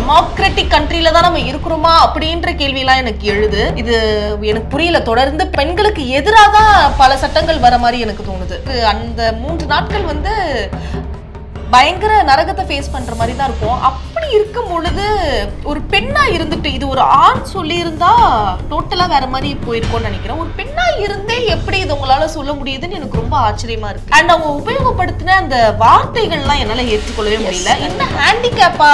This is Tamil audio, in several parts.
டெமோக்ராட்டிக் கண்ட்ரில தான் நம்ம இருக்கிறோமா அப்படின்ற எல்லாம் எனக்கு எழுது இது எனக்கு புரியல தொடர்ந்து பெண்களுக்கு எதிராக தான் பல சட்டங்கள் வர மாதிரி எனக்கு தோணுது அந்த மூன்று நாட்கள் வந்து பயங்கர நரகத்தை ஃபேஸ் பண்ற மாதிரி தான் இருக்கும் அப்படி இருக்கும் பொழுது ஒரு பெண்ணா இருந்துட்டு இது ஒரு ஆண் இருந்தா டோட்டலா வேற மாதிரி போயிருக்கோம்னு நினைக்கிறேன் ஒரு பெண்ணா இருந்தே எப்படி இது உங்களால சொல்ல முடியுதுன்னு எனக்கு ரொம்ப ஆச்சரியமா இருக்கு அண்ட் அவங்க உபயோகப்படுத்தின அந்த வார்த்தைகள்லாம் என்னால ஏற்றுக்கொள்ளவே முடியல என்ன ஹேண்டிகேப்பா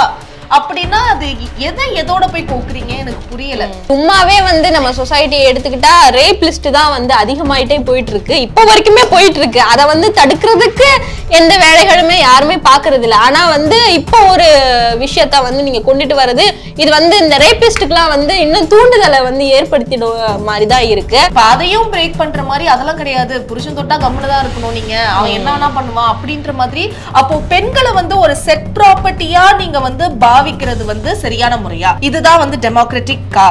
அப்படின்னா அது எதை எதோட போய் கோக்குறீங்க எனக்கு புரியல சும்மாவே வந்து நம்ம சொசைட்டியை எடுத்துக்கிட்டா ரேப் லிஸ்ட் தான் வந்து அதிகமாயிட்டே போயிட்டு இருக்கு இப்போ வரைக்குமே போயிட்டு இருக்கு அதை வந்து தடுக்கிறதுக்கு எந்த வேலைகளுமே யாருமே பாக்குறது இல்லை ஆனா வந்து இப்போ ஒரு விஷயத்த வந்து நீங்க கொண்டுட்டு வர்றது இது வந்து இந்த ரேபிஸ்டுக்குலாம் வந்து இன்னும் தூண்டுதலை வந்து ஏற்படுத்திட மாதிரி தான் இருக்கு அதையும் பிரேக் பண்ற மாதிரி அதெல்லாம் கிடையாது புருஷன் தொட்டா கம்முன்னு தான் இருக்கணும் நீங்க அவன் என்ன பண்ணுவான் அப்படின்ற மாதிரி அப்போ பெண்களை வந்து ஒரு செட் ப்ராப்பர்ட்டியா நீங்க வந்து பாவிக்கிறது வந்து சரியான முறையா இதுதான் வந்து டெமோக்ராட்டிக் கா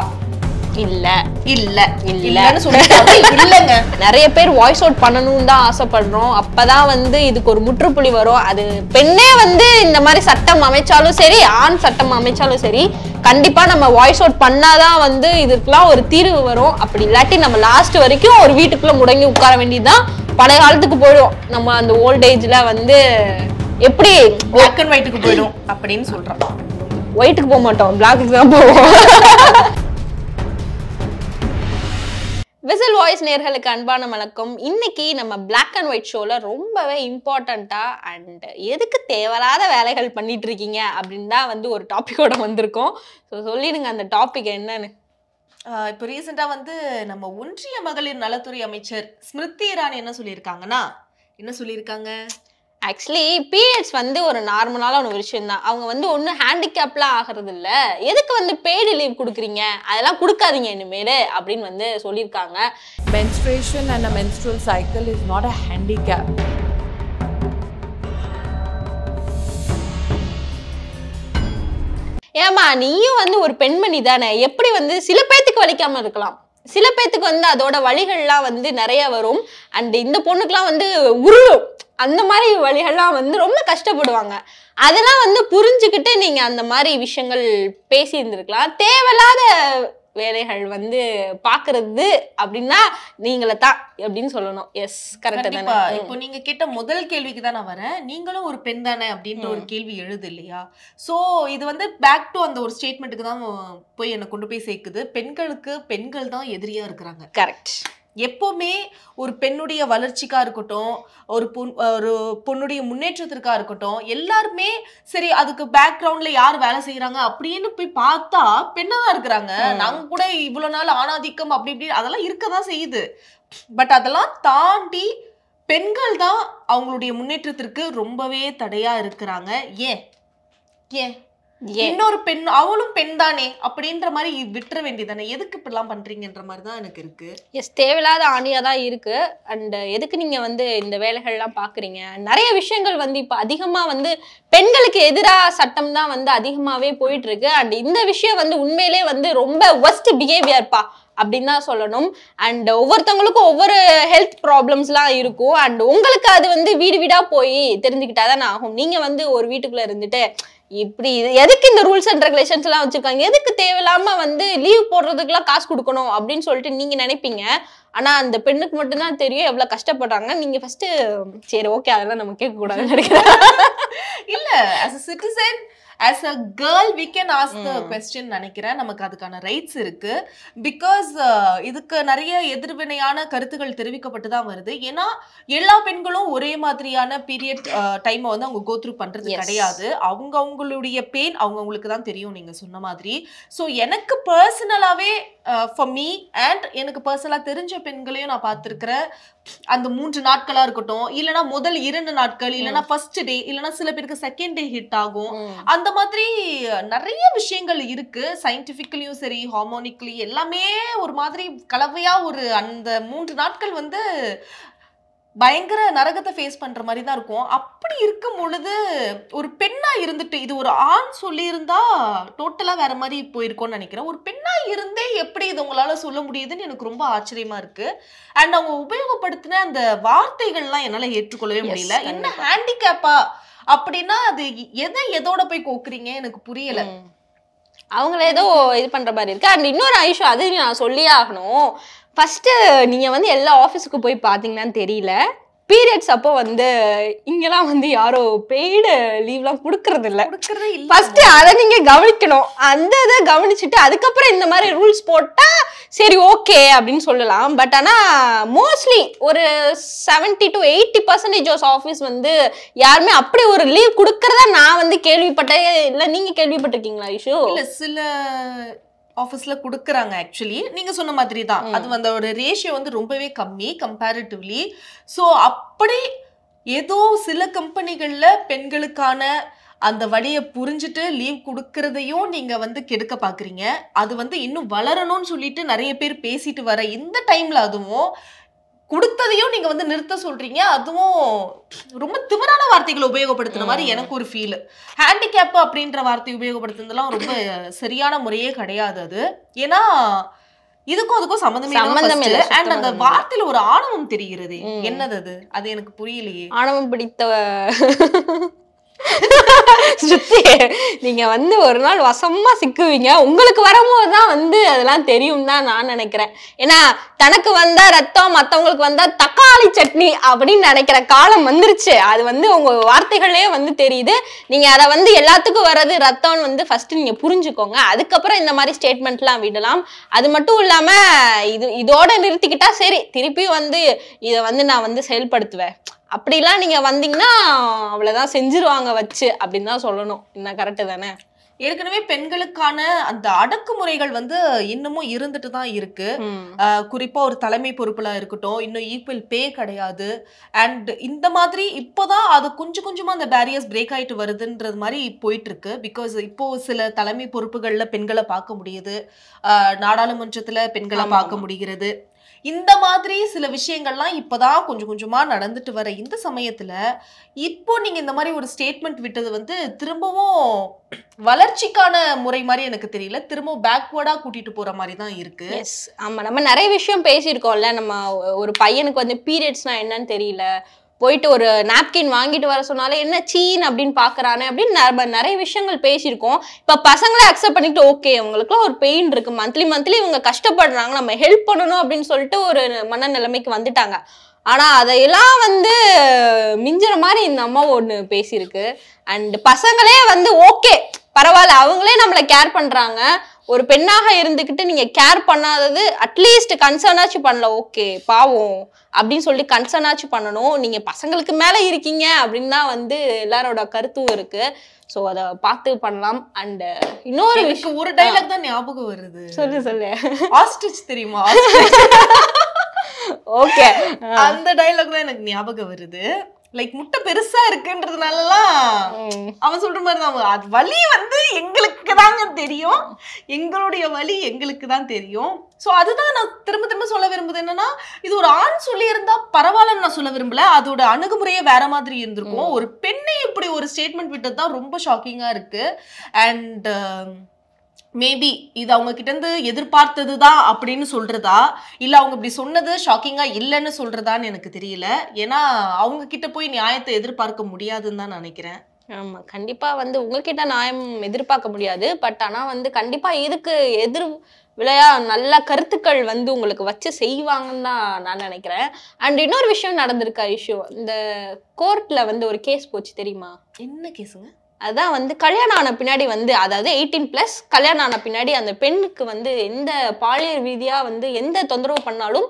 இல்ல இல்ல இல்லன்னு இல்லங்க நிறைய பேர் வாய்ஸ் அவுட் பண்ணணும்னு தான் ஆசைப்படுறோம் அப்பதான் வந்து இதுக்கு ஒரு முற்றுப்புள்ளி வரும் அது பெண்ணே வந்து இந்த மாதிரி சட்டம் அமைச்சாலும் சரி ஆண் சட்டம் அமைச்சாலும் சரி கண்டிப்பா நம்ம வாய்ஸ் அவுட் பண்ணாதான் வந்து இதுக்கெல்லாம் ஒரு தீர்வு வரும் அப்படி இல்லாட்டி நம்ம லாஸ்ட் வரைக்கும் ஒரு வீட்டுக்குள்ள முடங்கி உட்கார வேண்டியதுதான் பழைய காலத்துக்கு போயிடும் நம்ம அந்த ஓல்டேஜ்ல வந்து எப்படி ஒர்க் அண்ட் ஒயிட்டுக்கு போயிடும் அப்படின்னு சொல்றோம் ஒயிட்டுக்கு போக மாட்டோம் பிளாக்குக்கு தான் போவோம் காலேஜ் நேர்களுக்கு அன்பான வணக்கம் இன்னைக்கு நம்ம பிளாக் அண்ட் ஒயிட் ஷோவில் ரொம்பவே இம்பார்ட்டண்ட்டாக அண்ட் எதுக்கு தேவையில்லாத வேலைகள் பண்ணிட்டு இருக்கீங்க அப்படின்னு தான் வந்து ஒரு டாப்பிக்கோட வந்திருக்கோம் ஸோ சொல்லிடுங்க அந்த டாபிக் என்னன்னு இப்போ ரீசெண்டாக வந்து நம்ம ஒன்றிய மகளிர் நலத்துறை அமைச்சர் ஸ்மிருதி இரானி என்ன சொல்லியிருக்காங்கன்னா என்ன சொல்லியிருக்காங்க ஆக்சுவலி பீரியட்ஸ் வந்து ஒரு நார்மலான ஒரு விஷயம் தான் அவங்க வந்து ஒன்றும் ஹேண்டிகேப்லாம் ஆகிறது இல்லை எதுக்கு வந்து பெய்டு லீவ் கொடுக்குறீங்க அதெல்லாம் கொடுக்காதீங்க இனிமேல் அப்படின்னு வந்து சொல்லியிருக்காங்க menstruation and menstrual cycle is not a handicap ஏமா நீயும் வந்து ஒரு பெண்மணி தானே எப்படி வந்து சில பேத்துக்கு வலிக்காமல் இருக்கலாம் சில பேத்துக்கு வந்து அதோட வழிகள்லாம் வந்து நிறைய வரும் அண்ட் இந்த பொண்ணுக்குலாம் வந்து உருளும் அந்த மாதிரி வழிகள்லாம் வந்து ரொம்ப கஷ்டப்படுவாங்க அதெல்லாம் வந்து புரிஞ்சுக்கிட்டு நீங்கள் அந்த மாதிரி விஷயங்கள் பேசி இருந்திருக்கலாம் தேவையில்லாத வேலைகள் வந்து பாக்குறது அப்படின்னா நீங்கள தான் அப்படின்னு சொல்லணும் எஸ் கரெக்ட் தானே இப்போ நீங்க கேட்ட முதல் கேள்விக்கு தான் நான் வரேன் நீங்களும் ஒரு பெண் தானே அப்படின்ற ஒரு கேள்வி எழுது இல்லையா ஸோ இது வந்து பேக் டு அந்த ஒரு ஸ்டேட்மெண்ட்டுக்கு தான் போய் என்னை கொண்டு போய் சேர்க்குது பெண்களுக்கு பெண்கள் தான் எதிரியா இருக்கிறாங்க கரெக்ட் எப்போவுமே ஒரு பெண்ணுடைய வளர்ச்சிக்காக இருக்கட்டும் ஒரு பொன் ஒரு பொண்ணுடைய முன்னேற்றத்திற்காக இருக்கட்டும் எல்லாருமே சரி அதுக்கு பேக்ரவுண்டில் யார் வேலை செய்கிறாங்க அப்படின்னு போய் பார்த்தா பெண்ணாக தான் இருக்கிறாங்க நாங்கள் கூட இவ்வளோ நாள் ஆணாதிக்கம் அப்படி இப்படி அதெல்லாம் இருக்க தான் செய்யுது பட் அதெல்லாம் தாண்டி பெண்கள் தான் அவங்களுடைய முன்னேற்றத்திற்கு ரொம்பவே தடையாக இருக்கிறாங்க ஏன் ஏன் இன்னொரு பெண் அவளும் பெண் தானே அப்படின்ற மாதிரி விட்டுற வேண்டியதானே எதுக்கு இப்படிலாம் பண்றீங்கன்ற மாதிரி தான் எனக்கு இருக்கு எஸ் தேவையில்லாத ஆணியா தான் இருக்கு அண்ட் எதுக்கு நீங்க வந்து இந்த வேலைகள்லாம் பாக்குறீங்க நிறைய விஷயங்கள் வந்து இப்ப அதிகமா வந்து பெண்களுக்கு எதிராக சட்டம் தான் வந்து அதிகமாவே போயிட்டு இருக்கு அண்ட் இந்த விஷயம் வந்து உண்மையிலே வந்து ரொம்ப ஒஸ்ட் பிஹேவியர்ப்பா அப்படின்னு தான் சொல்லணும் அண்ட் ஒவ்வொருத்தவங்களுக்கும் ஒவ்வொரு ஹெல்த் ப்ராப்ளம்ஸ்லாம் இருக்கும் அண்ட் உங்களுக்கு அது வந்து வீடு வீடாக போய் தெரிஞ்சுக்கிட்டா ஆகும் நீங்கள் வந்து ஒரு வீட்டுக்குள்ளே இருந்துட்டு இப்படி இது எதுக்கு இந்த ரூல்ஸ் அண்ட் ரெகுலேஷன்ஸ் எல்லாம் வச்சிருக்காங்க எதுக்கு தேவையில்லாம வந்து லீவ் போடுறதுக்குலாம் காசு கொடுக்கணும் அப்படின்னு சொல்லிட்டு நீங்க நினைப்பீங்க ஆனா அந்த பெண்ணுக்கு மட்டும்தான் தெரியும் எவ்வளவு கஷ்டப்படுறாங்க நீங்க ஃபர்ஸ்ட் சரி ஓகே அதெல்லாம் நம்ம கேட்க கூடாதுன்னு நினைக்கிறேன் இல்ல citizen as a girl we can ask the question நினைக்கிறேன் நமக்கு அதுக்கான ரைட்ஸ் இருக்கு பிகாஸ் uh, இதுக்கு நிறைய எதிர்வினையான கருத்துக்கள் தெரிவிக்கப்பட்டு தான் வருது ஏன்னா எல்லா பெண்களும் ஒரே மாதிரியான பீரியட் டைமை uh, வந்து அவங்க கோத்ரூ பண்றது கிடையாது அவங்க அவங்களுடைய பெயின் அவங்கவுங்களுக்கு தான் தெரியும் நீங்க சொன்ன மாதிரி ஸோ எனக்கு பர்சனலாகவே ஃபார் மீ அண்ட் எனக்கு பர்சனலாக தெரிஞ்ச பெண்களையும் நான் பார்த்துருக்குறேன் அந்த மூன்று நாட்களாக இருக்கட்டும் இல்லைனா முதல் இரண்டு நாட்கள் இல்லைனா ஃபர்ஸ்ட் டே இல்லைனா சில பேருக்கு செகண்ட் டே ஹிட் ஆகும் அந்த மாதிரி நிறைய விஷயங்கள் இருக்கு சயின்டிஃபிக்கலியும் சரி ஹார்மோனிக்லி எல்லாமே ஒரு மாதிரி கலவையாக ஒரு அந்த மூன்று நாட்கள் வந்து பயங்கர நரகத்தை ஃபேஸ் பண்ற மாதிரி தான் இருக்கும் அப்படி இருக்கும் பொழுது ஒரு பெண்ணா இருந்துட்டு இது ஒரு ஆண் சொல்லியிருந்தா டோட்டலா வேற மாதிரி போயிருக்கோம்னு நினைக்கிறேன் ஒரு பெண்ணா இருந்தே எப்படி இது உங்களால சொல்ல முடியுதுன்னு எனக்கு ரொம்ப ஆச்சரியமா இருக்கு அண்ட் அவங்க உபயோகப்படுத்தின அந்த வார்த்தைகள்லாம் என்னால ஏற்றுக்கொள்ளவே முடியல என்ன ஹேண்டிகேப்பா அப்படின்னா அது எதை எதோட போய் கோக்குறீங்க எனக்கு புரியல அவங்கள ஏதோ இது பண்ற மாதிரி இருக்கு அண்ட் இன்னொரு ஐஷோ அது நான் சொல்லியே ஆகணும் ஃபஸ்ட்டு நீங்கள் வந்து எல்லா ஆஃபீஸுக்கு போய் பார்த்தீங்கன்னு தெரியல பீரியட்ஸ் அப்போ வந்து இங்கெல்லாம் வந்து யாரோ பெய்டு லீவ்லாம் கொடுக்கறது இல்லை ஃபர்ஸ்ட் அதை நீங்க கவனிக்கணும் அந்த இதை கவனிச்சுட்டு அதுக்கப்புறம் இந்த மாதிரி ரூல்ஸ் போட்டா சரி ஓகே அப்படின்னு சொல்லலாம் பட் ஆனால் மோஸ்ட்லி ஒரு seventy to eighty percentage of office வந்து யாருமே அப்படி ஒரு லீவ் கொடுக்கறதா நான் வந்து கேள்விப்பட்டேன் இல்லை நீங்கள் கேள்விப்பட்டிருக்கீங்களா இஷு இல்லை சில ஆஃபீஸ்ல கொடுக்குறாங்க ஆக்சுவலி நீங்க சொன்ன மாதிரி தான் அது வந்து ஒரு ரேஷியோ வந்து ரொம்பவே கம்மி கம்பேரிட்டிவ்லி ஸோ அப்படி ஏதோ சில கம்பெனிகள்ல பெண்களுக்கான அந்த வழியை புரிஞ்சுட்டு லீவ் கொடுக்கறதையும் நீங்க வந்து கெடுக்க பாக்குறீங்க அது வந்து இன்னும் வளரணும்னு சொல்லிட்டு நிறைய பேர் பேசிட்டு வர இந்த டைம்ல அதுவும் கொடுத்ததையும் நீங்க வந்து நிறுத்த சொல்றீங்க அதுவும் ரொம்ப திமிரான வார்த்தைகளை உபயோகப்படுத்துன மாதிரி எனக்கு ஒரு ஃபீல் ஹேண்டிகேப் அப்படின்ற வார்த்தை உபயோகப்படுத்துனதெல்லாம் ரொம்ப சரியான முறையே கிடையாது அது ஏன்னா இதுக்கும் அதுக்கும் சம்மந்தமே சம்மந்தம் இல்லை அண்ட் அந்த வார்த்தையில ஒரு ஆணவம் தெரிகிறது என்னது அது அது எனக்கு புரியலையே ஆணவம் பிடித்த சுத்தி நீங்க வந்து ஒரு நாள் வசமா சிக்குவீங்க உங்களுக்கு வரும்போது தான் வந்து அதெல்லாம் தெரியும் தான் நான் நினைக்கிறேன் ஏன்னா தனக்கு வந்தா ரத்தம் மற்றவங்களுக்கு வந்தா தக்காளி சட்னி அப்படின்னு நினைக்கிற காலம் வந்துருச்சு அது வந்து உங்க வார்த்தைகளே வந்து தெரியுது நீங்க அதை வந்து எல்லாத்துக்கும் வர்றது ரத்தம்னு வந்து ஃபர்ஸ்ட் நீங்க புரிஞ்சுக்கோங்க அதுக்கப்புறம் இந்த மாதிரி ஸ்டேட்மெண்ட்லாம் விடலாம் அது மட்டும் இல்லாம இது இதோட நிறுத்திக்கிட்டா சரி திருப்பி வந்து இதை வந்து நான் வந்து செயல்படுத்துவேன் அப்படிலாம் நீங்கள் வந்தீங்கன்னா அவ்வளோதான் செஞ்சிருவாங்க வச்சு அப்படின்னு தான் சொல்லணும் என்ன கரெக்டு தானே ஏற்கனவே பெண்களுக்கான அந்த அடக்குமுறைகள் வந்து இன்னமும் இருந்துட்டு தான் இருக்கு குறிப்பா ஒரு தலைமை பொறுப்புல இருக்கட்டும் இன்னும் ஈக்குவல் பே கிடையாது அண்ட் இந்த மாதிரி இப்போதான் அது கொஞ்சம் கொஞ்சமா அந்த பேரியர்ஸ் பிரேக் ஆயிட்டு வருதுன்றது மாதிரி போயிட்டு இருக்கு பிகாஸ் இப்போ சில தலைமை பொறுப்புகள்ல பெண்களை பார்க்க முடியுது நாடாளுமன்றத்துல பெண்களை பார்க்க முடிகிறது இந்த மாதிரி சில விஷயங்கள்லாம் இப்போதான் கொஞ்சம் கொஞ்சமாக நடந்துட்டு வர இந்த சமயத்தில் இப்போ நீங்கள் இந்த மாதிரி ஒரு ஸ்டேட்மெண்ட் விட்டது வந்து திரும்பவும் வளர்ச்சிக்கான முறை மாதிரி எனக்கு தெரியல திரும்ப பேக்வேர்டாக கூட்டிட்டு போற மாதிரி தான் இருக்கு ஆமாம் நம்ம நிறைய விஷயம் பேசியிருக்கோம்ல நம்ம ஒரு பையனுக்கு வந்து பீரியட்ஸ்னா என்னன்னு தெரியல போயிட்டு ஒரு நாப்கின் வாங்கிட்டு வர சொன்னாலே என்ன சீன் அப்படின்னு பாக்குறானே அப்படின்னு நம்ம நிறைய விஷயங்கள் பேசியிருக்கோம் இப்ப பசங்களை அக்செப்ட் பண்ணிட்டு ஓகே அவங்களுக்குலாம் ஒரு பெயின் இருக்கு மந்த்லி மந்த்லி இவங்க கஷ்டப்படுறாங்க நம்ம ஹெல்ப் பண்ணணும் அப்படின்னு சொல்லிட்டு ஒரு மன நிலைமைக்கு வந்துட்டாங்க ஆனா அதையெல்லாம் வந்து மிஞ்சுற மாதிரி இந்த அம்மா ஒன்று பேசியிருக்கு அண்ட் பசங்களே வந்து ஓகே பரவாயில்ல அவங்களே நம்மளை கேர் பண்றாங்க ஒரு பெண்ணாக இருந்துக்கிட்டு நீங்க கேர் பண்ணாதது அட்லீஸ்ட் கன்சர்னாச்சும் பண்ணல ஓகே பாவம் அப்படின்னு சொல்லி கன்சர்னாச்சும் பண்ணணும் நீங்க பசங்களுக்கு மேல இருக்கீங்க அப்படின்னு தான் வந்து எல்லாரோட கருத்தும் இருக்கு ஸோ அதை பார்த்து பண்ணலாம் அண்ட் uh, இன்னொரு விஷயம் ஒரு டைலாக் தான் ஞாபகம் வருது சொல்லு சொல்லு ஆஸ்ட்ரிச் தெரியுமா ஓகே அந்த டைலாக் தான் எனக்கு ஞாபகம் வருது லைக் முட்டை பெருசா இருக்குன்றதுனாலலாம் அவன் சொல்ற மாதிரி தான் அது வலி வந்து எங்களுக்கு தாங்க தெரியும் எங்களுடைய வலி எங்களுக்கு தான் தெரியும் ஸோ அதுதான் நான் திரும்ப திரும்ப சொல்ல விரும்புது என்னன்னா இது ஒரு ஆண் சொல்லியிருந்தா பரவாயில்லன்னு நான் சொல்ல விரும்பல அதோட அணுகுமுறையே வேற மாதிரி இருந்திருக்கும் ஒரு பெண்ணை இப்படி ஒரு ஸ்டேட்மெண்ட் விட்டது தான் ரொம்ப ஷாக்கிங்காக இருக்கு அண்ட் மேபி இது அவங்க கிட்டேருந்து எதிர்பார்த்தது தான் அப்படின்னு சொல்கிறதா இல்லை அவங்க இப்படி சொன்னது ஷாக்கிங்காக இல்லைன்னு சொல்கிறதான்னு எனக்கு தெரியல ஏன்னா அவங்க கிட்ட போய் நியாயத்தை எதிர்பார்க்க முடியாதுன்னு தான் நினைக்கிறேன் ஆமாம் கண்டிப்பாக வந்து உங்ககிட்ட நியாயம் எதிர்பார்க்க முடியாது பட் ஆனால் வந்து கண்டிப்பாக இதுக்கு எதிர் விளையா நல்ல கருத்துக்கள் வந்து உங்களுக்கு வச்சு செய்வாங்கன்னு தான் நான் நினைக்கிறேன் அண்ட் இன்னொரு விஷயம் நடந்திருக்கா இஷ்யூ இந்த கோர்ட்டில் வந்து ஒரு கேஸ் போச்சு தெரியுமா என்ன கேஸுங்க அதான் வந்து கல்யாணம் ஆன பின்னாடி வந்து அதாவது எயிட்டீன் ப்ளஸ் கல்யாணம் ஆன பின்னாடி அந்த பெண்ணுக்கு வந்து எந்த பாலியல் ரீதியாக வந்து எந்த தொந்தரவு பண்ணாலும்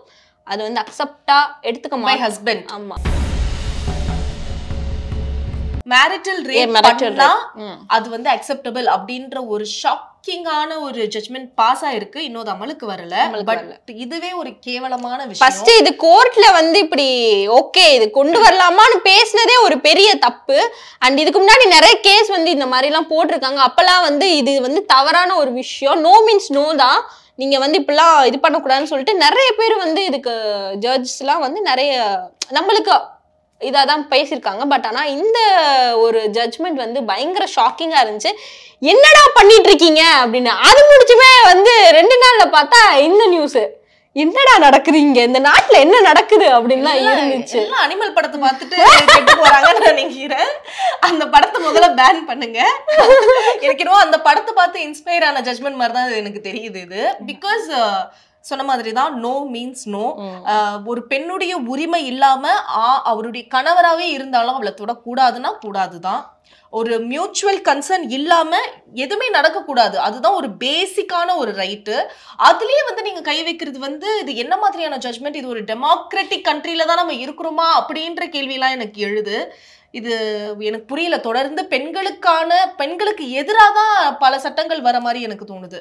அது வந்து அக்செப்டா எடுத்துக்க மை ஹஸ்பண்ட் ஆமாம் மேரிட்டல் ரேப் அது வந்து அக்செப்டபிள் அப்படின்ற ஒரு ஷாக் ஷாக்கிங்கான ஒரு ஜட்மெண்ட் பாஸ் ஆயிருக்கு இன்னொரு அமலுக்கு வரல பட் இதுவே ஒரு கேவலமான விஷயம் ஃபர்ஸ்ட் இது கோர்ட்ல வந்து இப்படி ஓகே இது கொண்டு வரலாமான்னு பேசினதே ஒரு பெரிய தப்பு அண்ட் இதுக்கு முன்னாடி நிறைய கேஸ் வந்து இந்த மாதிரி எல்லாம் போட்டிருக்காங்க அப்பெல்லாம் வந்து இது வந்து தவறான ஒரு விஷயம் நோ மீன்ஸ் நோ தான் நீங்க வந்து இப்பெல்லாம் இது பண்ணக்கூடாதுன்னு சொல்லிட்டு நிறைய பேர் வந்து இதுக்கு ஜட்ஜஸ்லாம் வந்து நிறைய நம்மளுக்கு இதாக தான் பேசியிருக்காங்க பட் ஆனால் இந்த ஒரு ஜட்ஜ்மெண்ட் வந்து பயங்கர ஷாக்கிங்காக இருந்துச்சு என்னடா பண்ணிட்டு இருக்கீங்க அப்படின்னு அது முடிச்சுமே வந்து ரெண்டு நாளில் பார்த்தா இந்த நியூஸு என்னடா நடக்குது இங்க இந்த நாட்டுல என்ன நடக்குது அப்படின்லாம் இருந்துச்சு அனிமல் படத்தை பார்த்துட்டு போறாங்கன்னு நினைக்கிறேன் அந்த படத்தை முதல்ல பேன் பண்ணுங்க எனக்கு என்னவோ அந்த படத்தை பார்த்து இன்ஸ்பயர் ஆன ஜட்மெண்ட் மாதிரி தான் எனக்கு தெரியுது இது பிகாஸ் சொன்ன மாதிரி தான் நோ மீன்ஸ் நோ ஒரு பெண்ணுடைய உரிமை இல்லாம அவருடைய கணவராகவே இருந்தாலும் அவளை தொடக்கூடாதுன்னா கூடாதுதான் ஒரு மியூச்சுவல் கன்சர்ன் இல்லாம எதுவுமே நடக்கக்கூடாது அதுதான் ஒரு பேசிக்கான ஒரு ரைட்டு அதுலயே வந்து நீங்க கை வைக்கிறது வந்து இது என்ன மாதிரியான ஜட்மெண்ட் இது ஒரு டெமோக்ராட்டிக் கண்ட்ரில தான் நம்ம இருக்கிறோமா அப்படின்ற கேள்வியெல்லாம் எனக்கு எழுது இது எனக்கு புரியல தொடர்ந்து பெண்களுக்கான பெண்களுக்கு எதிராக தான் பல சட்டங்கள் வர மாதிரி எனக்கு தோணுது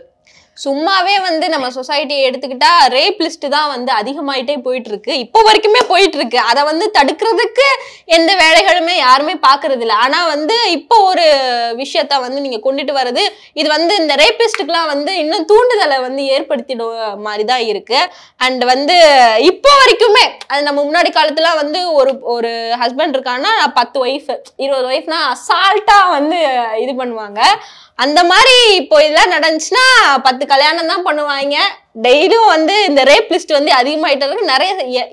சும்மாவே வந்து நம்ம சொசைட்டியை எடுத்துக்கிட்டா ரேப் லிஸ்ட் தான் வந்து அதிகமாயிட்டே போயிட்டு இருக்கு இப்போ வரைக்குமே போயிட்டு இருக்கு அதை வந்து தடுக்கிறதுக்கு எந்த வேலைகளுமே யாருமே பாக்குறது இல்லை ஆனா வந்து இப்போ ஒரு விஷயத்த வந்து நீங்க கொண்டுட்டு வர்றது இது வந்து இந்த ரேப் லிஸ்ட்டுக்கெல்லாம் வந்து இன்னும் தூண்டுதலை வந்து ஏற்படுத்திட மாதிரி தான் இருக்கு அண்ட் வந்து இப்போ வரைக்குமே அது நம்ம முன்னாடி காலத்துல வந்து ஒரு ஒரு ஹஸ்பண்ட் இருக்கான்னா பத்து ஒய்ஃப் இருபது ஒய்ஃப்னா அசால்ட்டா வந்து இது பண்ணுவாங்க அந்த மாதிரி இப்போ இதெல்லாம் நடந்துச்சுன்னா பத்து கல்யாணம் தான் பண்ணுவாங்க டெய்லியும் வந்து இந்த ரேப் லிஸ்ட் வந்து அதிகமாகிட்டதுக்கு நிறைய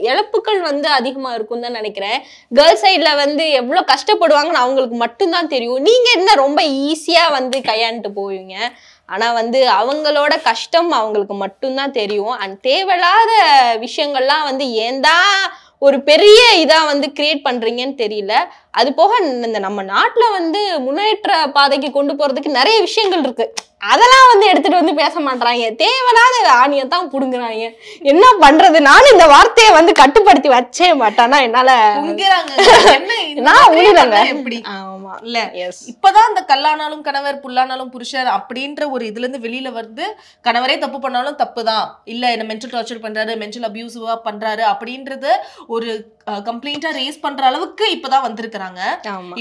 இழப்புகள் வந்து அதிகமாக இருக்கும் தான் நினைக்கிறேன் கேர்ள்ஸ் சைடில் வந்து எவ்வளோ கஷ்டப்படுவாங்கன்னு அவங்களுக்கு மட்டும்தான் தெரியும் நீங்கள் என்ன ரொம்ப ஈஸியாக வந்து கையாண்டுட்டு போவீங்க ஆனால் வந்து அவங்களோட கஷ்டம் அவங்களுக்கு மட்டும்தான் தெரியும் அண்ட் தேவையில்லாத விஷயங்கள்லாம் வந்து ஏன் ஒரு பெரிய இதாக வந்து கிரியேட் பண்ணுறீங்கன்னு தெரியல அது போக இந்த நம்ம நாட்டில் வந்து முன்னேற்ற பாதைக்கு கொண்டு போகிறதுக்கு நிறைய விஷயங்கள் இருக்கு அதெல்லாம் வந்து எடுத்துட்டு வந்து பேச மாட்டாங்க தேவையில்லாத ஆணியை தான் புடுங்குறாங்க என்ன பண்றது நானும் இந்த வார்த்தையை வந்து கட்டுப்படுத்தி வச்சே மாட்டானா என்னால நான் உயிரங்க எப்படி ஆமா இல்ல இப்பதான் இந்த கல்லானாலும் கணவர் புல்லானாலும் புருஷர் அப்படின்ற ஒரு இதுல இருந்து வெளியில வந்து கணவரே தப்பு பண்ணாலும் தப்பு தான் இல்ல என்ன மென்டல் டார்ச்சர் பண்றாரு மென்டல் அபியூசிவா பண்றாரு அப்படின்றது ஒரு கம்ப்ளைண்டா ரேஸ் பண்ற அளவுக்கு இப்பதான் வந்திருக்கிறாங்க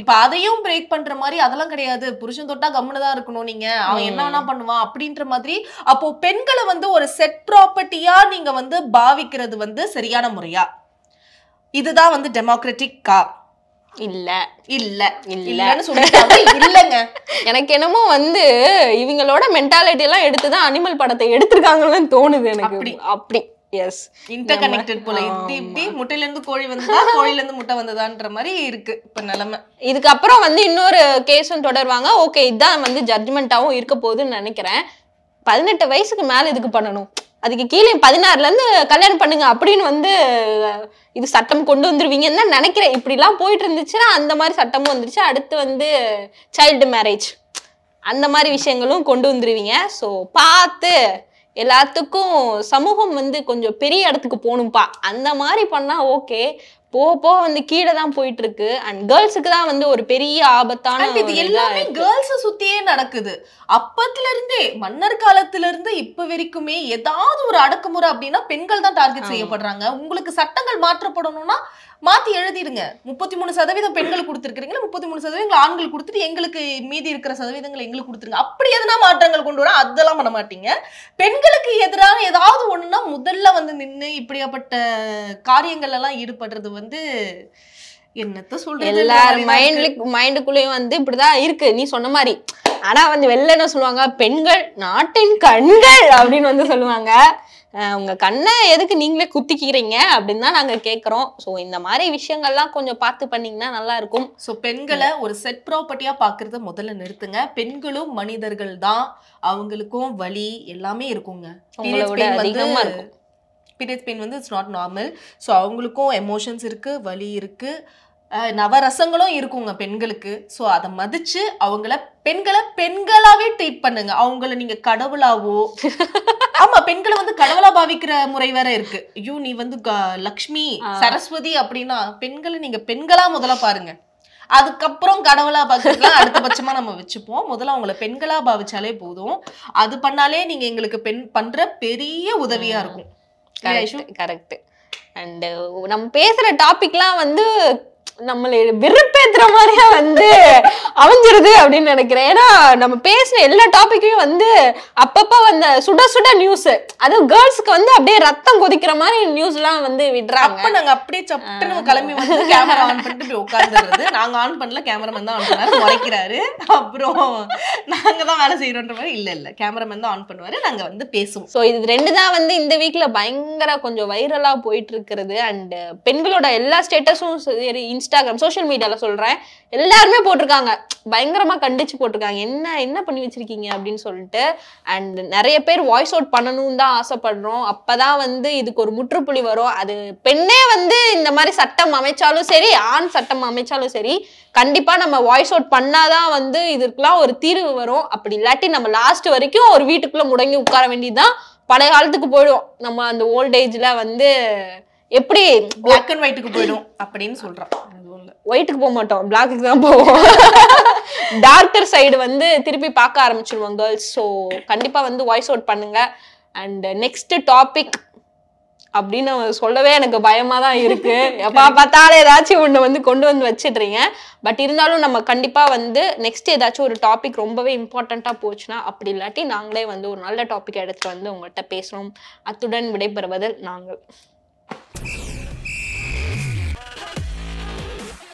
இப்ப அதையும் பிரேக் பண்ற மாதிரி அதெல்லாம் கிடையாது புருஷன் தொட்டா தான் இருக்கணும் நீங்க அவன் என்ன வேணா பண்ணுவான் அப்படின்ற மாதிரி அப்போ பெண்களை வந்து ஒரு செட் ப்ராப்பர்ட்டியா நீங்க வந்து பாவிக்கிறது வந்து சரியான முறையா இதுதான் வந்து கா இல்ல இல்ல இல்லன்னு இல்லங்க எனக்கு என்னமோ வந்து இவங்களோட மென்டாலிட்டி எல்லாம் எடுத்துதான் அனிமல் படத்தை எடுத்திருக்காங்கன்னு தோணுது எனக்கு அப்படி அப்படி எஸ் இன்டர் கனெக்டட் போல இப்படி இப்படி முட்டையில இருந்து கோழி வந்ததா கோழில இருந்து முட்டை வந்ததான்ற மாதிரி இருக்கு இப்ப நிலைமை இதுக்கப்புறம் வந்து இன்னொரு கேஸும் தொடருவாங்க ஓகே இதான் வந்து ஜட்ஜ்மெண்ட்டாவும் இருக்க போகுதுன்னு நினைக்கிறேன் பதினெட்டு வயசுக்கு மேல இதுக்கு பண்ணணும் அதுக்கு கீழே பதினாறுல இருந்து கல்யாணம் பண்ணுங்க அப்படின்னு வந்து இது சட்டம் கொண்டு வந்துருவீங்கன்னு தான் நினைக்கிறேன் இப்படிலாம் போயிட்டு இருந்துச்சுன்னா அந்த மாதிரி சட்டமும் வந்துருச்சு அடுத்து வந்து சைல்டு மேரேஜ் அந்த மாதிரி விஷயங்களும் கொண்டு வந்துருவீங்க ஸோ பார்த்து எல்லாத்துக்கும் சமூகம் வந்து கொஞ்சம் பெரிய இடத்துக்கு போகணும்ப்பா அந்த மாதிரி பண்ணா ஓகே போக போக வந்து கீழே தான் போயிட்டு இருக்கு அண்ட் கேர்ள்ஸுக்கு தான் வந்து ஒரு பெரிய ஆபத்தான இது எல்லாமே கேர்ள்ஸ சுத்தியே நடக்குது அப்பத்துல இருந்தே மன்னர் காலத்துல இருந்து இப்ப வரைக்குமே ஏதாவது ஒரு அடக்குமுறை அப்படின்னா பெண்கள் தான் டார்கெட் செய்யப்படுறாங்க உங்களுக்கு சட்டங்கள் மாற்றப்படணும்னா மாத்தி எழுதிடுங்க முப்பத்தி மூணு சதவீதம் பெண்கள் கொடுத்துருக்கீங்களா முப்பத்தி மூணு சதவீதம் ஆண்கள் கொடுத்துட்டு எங்களுக்கு மீதி இருக்கிற சதவீதங்களை எங்களுக்கு கொடுத்துருங்க அப்படி எதுனா மாற்றங்கள் கொண்டு வரோம் அதெல்லாம் பண்ண மாட்டீங்க பெண்களுக்கு எதிராக ஏதாவது ஒண்ணுன்னா முதல்ல வந்து நின்று இப்படியாப்பட்ட காரியங்கள் எல்லாம் ஈடுபடுறது வந்து என்னத்த சொல்ற எல்லார் மைண்டுக்குள்ளயும் வந்து இப்படிதான் இருக்கு நீ சொன்ன மாதிரி ஆனா வந்து வெளில என்ன சொல்லுவாங்க பெண்கள் நாட்டின் கண்கள் அப்படின்னு வந்து சொல்லுவாங்க உங்கள் கண்ணை எதுக்கு நீங்களே குத்திக்கிறீங்க அப்படின்னு தான் நாங்கள் கேட்குறோம் ஸோ இந்த மாதிரி விஷயங்கள்லாம் கொஞ்சம் பார்த்து பண்ணிங்கன்னா நல்லா இருக்கும் ஸோ பெண்களை ஒரு செட் ப்ராப்பர்ட்டியாக பார்க்குறத முதல்ல நிறுத்துங்க பெண்களும் மனிதர்கள் தான் அவங்களுக்கும் வலி எல்லாமே இருக்குங்க உங்களோட அதிகமாக இருக்கும் பீரியட்ஸ் பெயின் வந்து இட்ஸ் நாட் நார்மல் ஸோ அவங்களுக்கும் எமோஷன்ஸ் இருக்குது வலி இருக்குது நவரசங்களும் இருக்குங்க பெண்களுக்கு ஸோ அதை மதிச்சு அவங்கள பெண்களை பெண்களாவே ட்ரீட் பண்ணுங்க அவங்கள நீங்க கடவுளாவோ ஆமா பெண்களை வந்து கடவுளா பாவிக்கிற முறை வேற இருக்கு ஐயோ நீ வந்து லக்ஷ்மி சரஸ்வதி அப்படின்னா பெண்களை நீங்க பெண்களா முதல்ல பாருங்க அதுக்கப்புறம் கடவுளா அடுத்த அடுத்தபட்சமா நம்ம வச்சுப்போம் முதல்ல அவங்கள பெண்களா பாவிச்சாலே போதும் அது பண்ணாலே நீங்க எங்களுக்கு பெண் பண்ற பெரிய உதவியா இருக்கும் கரெக்ட் அண்ட் நம்ம பேசுற டாபிக்லாம் வந்து நம்மளை வெறுப்பேத்துற மாதிரியா வந்து அமைஞ்சிருது அப்படின்னு நினைக்கிறேன் ஏன்னா நம்ம பேசின எல்லா டாபிக்கையும் வந்து அப்பப்ப வந்த சுட சுட நியூஸ் அது கேர்ள்ஸ்க்கு வந்து அப்படியே ரத்தம் கொதிக்கிற மாதிரி நியூஸ் எல்லாம் வந்து விடுறாங்க அப்ப நாங்க அப்படியே சப்புன்னு கிளம்பி வந்து கேமரா ஆன் பண்ணிட்டு போய் உட்கார்ந்துருது நாங்க ஆன் பண்ணல கேமராமேன் தான் ஆன் பண்ணாரு உரைக்கிறாரு அப்புறம் நாங்க தான் வேலை செய்யறோன்ற மாதிரி இல்ல இல்ல கேமராமேன் தான் ஆன் பண்ணுவாரு நாங்க வந்து பேசுவோம் ஸோ இது ரெண்டு தான் வந்து இந்த வீக்ல பயங்கர கொஞ்சம் வைரலா போயிட்டு இருக்கிறது அண்ட் பெண்களோட எல்லா ஸ்டேட்டஸும் சரி இன்ஸ்டா இன்ஸ்டாகிராம் சோஷியல் மீடியால சொல்கிறேன் எல்லாருமே போட்டிருக்காங்க பயங்கரமாக கண்டிச்சு போட்டிருக்காங்க என்ன என்ன பண்ணி வச்சிருக்கீங்க அப்படின்னு சொல்லிட்டு அண்ட் நிறைய பேர் வாய்ஸ் அவுட் பண்ணணும்னு தான் ஆசைப்படுறோம் அப்போ தான் வந்து இதுக்கு ஒரு முற்றுப்புள்ளி வரும் அது பெண்ணே வந்து இந்த மாதிரி சட்டம் அமைச்சாலும் சரி ஆண் சட்டம் அமைச்சாலும் சரி கண்டிப்பாக நம்ம வாய்ஸ் அவுட் பண்ணாதான் வந்து இதுக்கெல்லாம் ஒரு தீர்வு வரும் அப்படி இல்லாட்டி நம்ம லாஸ்ட் வரைக்கும் ஒரு வீட்டுக்குள்ளே முடங்கி உட்கார வேண்டியதுதான் பழைய காலத்துக்கு போயிடும் நம்ம அந்த ஓல்ட் ஏஜ்ல வந்து எப்படி பிளாக் அண்ட் ஒயிட்டுக்கு போயிடும் அப்படின்னு சொல்றோம் ஒயிட்டுக்கு போக மாட்டோம் பிளாக்குக்கு தான் போவோம் டார்கர் சைடு வந்து திருப்பி பார்க்க ஆரம்பிச்சிருவோம் கேர்ள்ஸ் ஸோ கண்டிப்பாக வந்து வாய்ஸ் அவுட் பண்ணுங்க அண்ட் நெக்ஸ்ட் டாபிக் அப்படின்னு சொல்லவே எனக்கு பயமாக தான் இருக்கு எப்பா பார்த்தாலும் ஏதாச்சும் ஒன்று வந்து கொண்டு வந்து வச்சிடுறீங்க பட் இருந்தாலும் நம்ம கண்டிப்பாக வந்து நெக்ஸ்ட் ஏதாச்சும் ஒரு டாபிக் ரொம்பவே இம்பார்ட்டண்ட்டாக போச்சுன்னா அப்படி இல்லாட்டி நாங்களே வந்து ஒரு நல்ல டாபிக் எடுத்து வந்து உங்கள்கிட்ட பேசுகிறோம் அத்துடன் விடைபெறுவது நாங்கள்